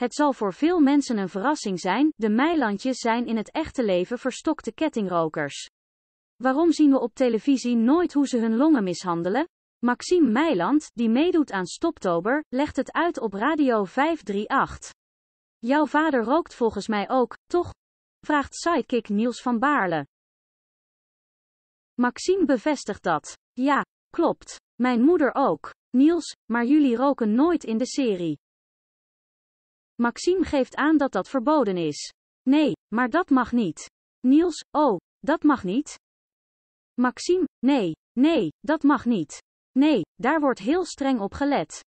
Het zal voor veel mensen een verrassing zijn, de meilandjes zijn in het echte leven verstokte kettingrokers. Waarom zien we op televisie nooit hoe ze hun longen mishandelen? Maxime Meiland, die meedoet aan Stoptober, legt het uit op Radio 538. Jouw vader rookt volgens mij ook, toch? vraagt sidekick Niels van Baarle. Maxime bevestigt dat. Ja, klopt. Mijn moeder ook. Niels, maar jullie roken nooit in de serie. Maxime geeft aan dat dat verboden is. Nee, maar dat mag niet. Niels, oh, dat mag niet. Maxime, nee, nee, dat mag niet. Nee, daar wordt heel streng op gelet.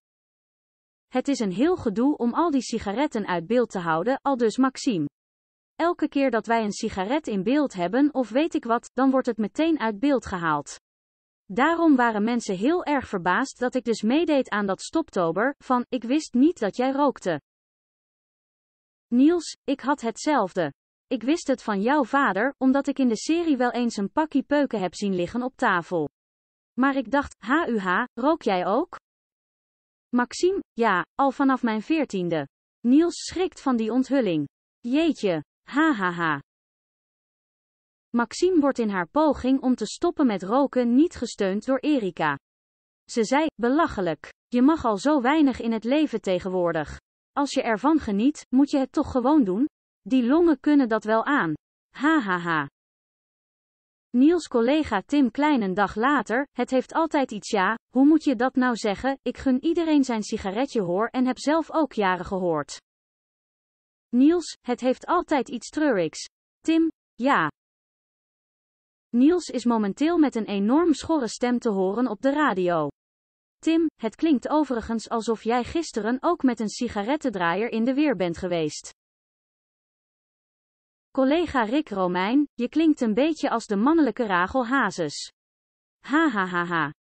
Het is een heel gedoe om al die sigaretten uit beeld te houden, al dus Maxime. Elke keer dat wij een sigaret in beeld hebben of weet ik wat, dan wordt het meteen uit beeld gehaald. Daarom waren mensen heel erg verbaasd dat ik dus meedeed aan dat stoptober, van ik wist niet dat jij rookte. Niels, ik had hetzelfde. Ik wist het van jouw vader, omdat ik in de serie wel eens een pakkie peuken heb zien liggen op tafel. Maar ik dacht, HUH, rook jij ook? Maxime, ja, al vanaf mijn veertiende. Niels schrikt van die onthulling. Jeetje, hahaha. Maxime wordt in haar poging om te stoppen met roken niet gesteund door Erika. Ze zei, belachelijk. Je mag al zo weinig in het leven tegenwoordig. Als je ervan geniet, moet je het toch gewoon doen? Die longen kunnen dat wel aan. Hahaha. Ha, ha. Niels collega Tim Klein een dag later, het heeft altijd iets ja, hoe moet je dat nou zeggen, ik gun iedereen zijn sigaretje hoor en heb zelf ook jaren gehoord. Niels, het heeft altijd iets treurigs. Tim, ja. Niels is momenteel met een enorm schorre stem te horen op de radio. Tim, het klinkt overigens alsof jij gisteren ook met een sigarettendraaier in de weer bent geweest. Collega Rick Romijn, je klinkt een beetje als de mannelijke Rachel Hazes. Ha ha ha ha.